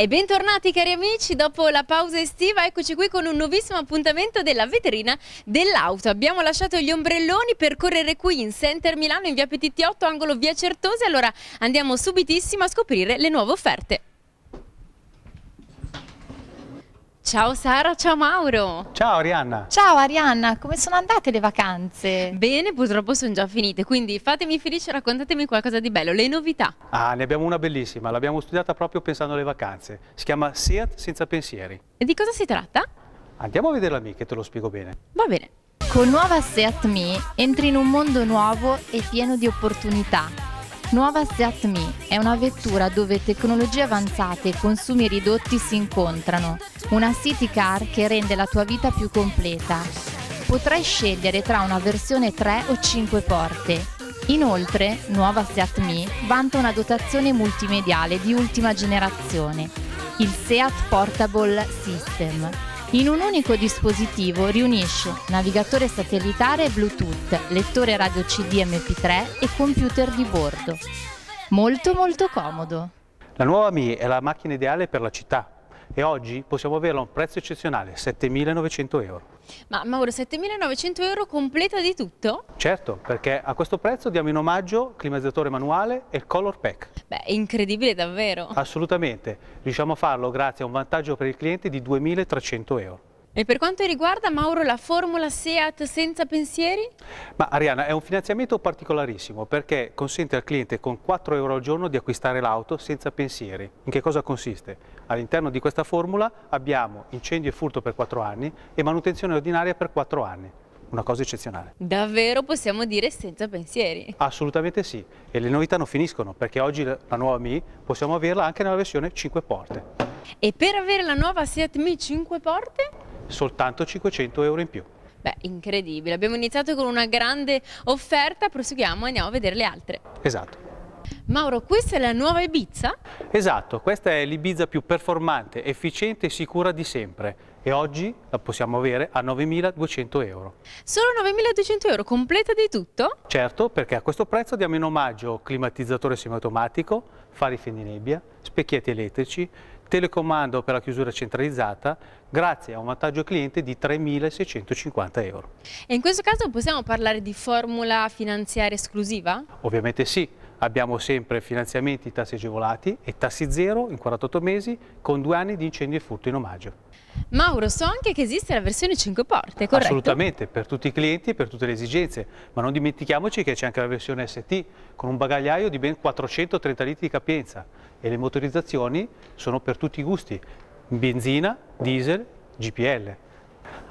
E bentornati cari amici, dopo la pausa estiva eccoci qui con un nuovissimo appuntamento della vetrina dell'auto. Abbiamo lasciato gli ombrelloni per correre qui in Center Milano in via Petitti 8, angolo via Certose. Allora andiamo subitissimo a scoprire le nuove offerte. Ciao Sara, ciao Mauro. Ciao Arianna. Ciao Arianna, come sono andate le vacanze? Bene, purtroppo sono già finite, quindi fatemi felice, raccontatemi qualcosa di bello, le novità. Ah, ne abbiamo una bellissima, l'abbiamo studiata proprio pensando alle vacanze. Si chiama Seat senza pensieri. E di cosa si tratta? Andiamo a vederla che te lo spiego bene. Va bene. Con nuova Seat Me entri in un mondo nuovo e pieno di opportunità. Nuova Seat Me è una vettura dove tecnologie avanzate e consumi ridotti si incontrano una city car che rende la tua vita più completa. Potrai scegliere tra una versione 3 o 5 porte. Inoltre, nuova Seat Mi vanta una dotazione multimediale di ultima generazione, il Seat Portable System. In un unico dispositivo riunisce navigatore satellitare Bluetooth, lettore radio CD MP3 e computer di bordo. Molto molto comodo. La nuova Mi è la macchina ideale per la città, e oggi possiamo averlo a un prezzo eccezionale, 7.900 euro. Ma Mauro, 7.900 euro completa di tutto? Certo, perché a questo prezzo diamo in omaggio climatizzatore manuale e il Color Pack. Beh, è incredibile davvero. Assolutamente, riusciamo a farlo grazie a un vantaggio per il cliente di 2.300 euro. E per quanto riguarda, Mauro, la formula SEAT senza pensieri? Ma Arianna, è un finanziamento particolarissimo perché consente al cliente con 4 euro al giorno di acquistare l'auto senza pensieri. In che cosa consiste? All'interno di questa formula abbiamo incendio e furto per 4 anni e manutenzione ordinaria per 4 anni una cosa eccezionale. Davvero possiamo dire senza pensieri? Assolutamente sì, e le novità non finiscono perché oggi la nuova Mi possiamo averla anche nella versione 5 porte. E per avere la nuova Seat Mi 5 porte? soltanto 500 euro in più. Beh, incredibile. Abbiamo iniziato con una grande offerta, proseguiamo e andiamo a vedere le altre. Esatto. Mauro, questa è la nuova Ibiza? Esatto, questa è l'Ibiza più performante, efficiente e sicura di sempre e oggi la possiamo avere a 9.200 euro. Solo 9.200 euro, completa di tutto? Certo, perché a questo prezzo diamo in omaggio climatizzatore semiautomatico, fari fendinebbia, specchietti elettrici, telecomando per la chiusura centralizzata grazie a un vantaggio cliente di 3.650 euro. E in questo caso possiamo parlare di formula finanziaria esclusiva? Ovviamente sì, abbiamo sempre finanziamenti, tassi agevolati e tassi zero in 48 mesi con due anni di incendio e furto in omaggio. Mauro, so anche che esiste la versione 5 porte, corretto? Assolutamente, per tutti i clienti e per tutte le esigenze, ma non dimentichiamoci che c'è anche la versione ST con un bagagliaio di ben 430 litri di capienza e le motorizzazioni sono per tutti i gusti, benzina, diesel, GPL.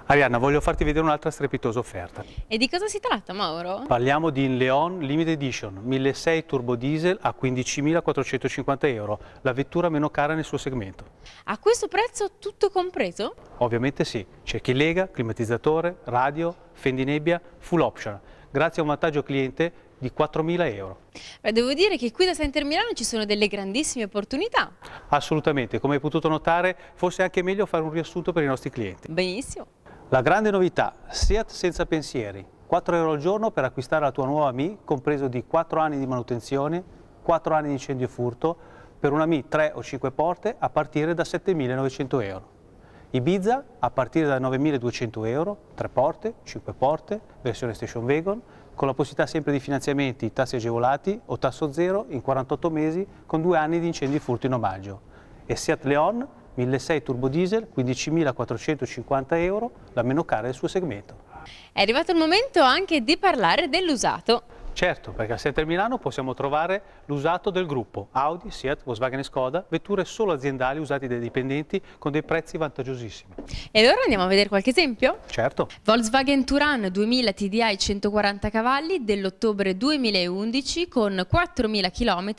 Arianna, voglio farti vedere un'altra strepitosa offerta. E di cosa si tratta, Mauro? Parliamo di Leon Limited Edition 1.6 turbo diesel a 15.450 euro, la vettura meno cara nel suo segmento. A questo prezzo tutto compreso? Ovviamente sì, c'è chi lega, climatizzatore, radio, fendinebbia, full option, grazie a un vantaggio cliente di 4.000 euro. Beh, devo dire che qui da Center Milano ci sono delle grandissime opportunità. Assolutamente, come hai potuto notare, forse è anche meglio fare un riassunto per i nostri clienti. Benissimo. La grande novità, SEAT senza pensieri, 4 euro al giorno per acquistare la tua nuova Mi, compreso di 4 anni di manutenzione, 4 anni di incendio e furto, per una Mi 3 o 5 porte a partire da 7.900 euro. Ibiza a partire da 9.200 euro, 3 porte, 5 porte, versione station wagon, con la possibilità sempre di finanziamenti, tassi agevolati o tasso zero in 48 mesi con 2 anni di incendio e furto in omaggio. E Seat Leon 1.600 turbo diesel, 15.450 euro, la meno cara del suo segmento. È arrivato il momento anche di parlare dell'usato. Certo, perché a Center Milano possiamo trovare l'usato del gruppo Audi, Seat, Volkswagen e Skoda, vetture solo aziendali usate dai dipendenti con dei prezzi vantaggiosissimi. E allora andiamo a vedere qualche esempio? Certo. Volkswagen Turan 2000 TDI 140 cavalli dell'ottobre 2011 con 4.000 km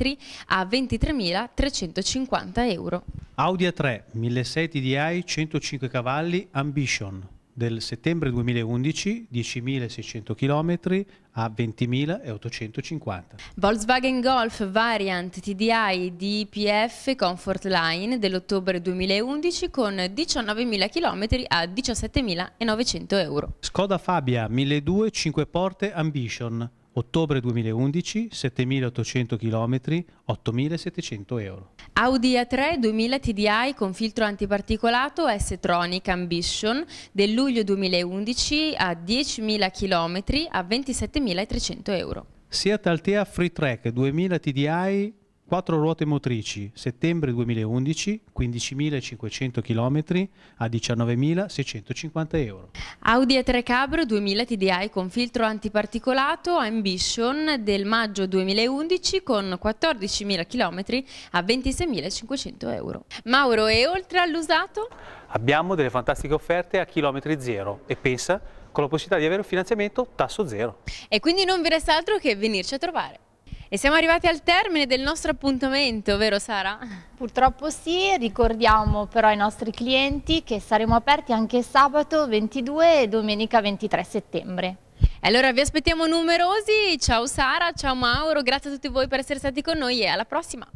a 23.350 euro. Audi A3 1.6 TDI 105 cavalli Ambition del settembre 2011 10.600 km a 20.850. Volkswagen Golf Variant TDI DPF Comfort Line dell'ottobre 2011 con 19.000 km a 17.900 euro. Skoda Fabia 1.2 5 porte Ambition Ottobre 2011, 7.800 km, 8.700 euro. Audi A3 2000 TDI con filtro antiparticolato S-Tronic Ambition del luglio 2011 a 10.000 km a 27.300 euro. Seat Altea Free Track 2000 TDI 4 ruote motrici, settembre 2011, 15.500 km a 19.650 euro. Audi E3 Cabro 2000 TDI con filtro antiparticolato Ambition del maggio 2011 con 14.000 km a 26.500 euro. Mauro, e oltre all'usato? Abbiamo delle fantastiche offerte a chilometri zero e pensa con la possibilità di avere un finanziamento tasso zero. E quindi non vi resta altro che venirci a trovare. E siamo arrivati al termine del nostro appuntamento, vero Sara? Purtroppo sì, ricordiamo però ai nostri clienti che saremo aperti anche sabato 22 e domenica 23 settembre. Allora vi aspettiamo numerosi, ciao Sara, ciao Mauro, grazie a tutti voi per essere stati con noi e alla prossima!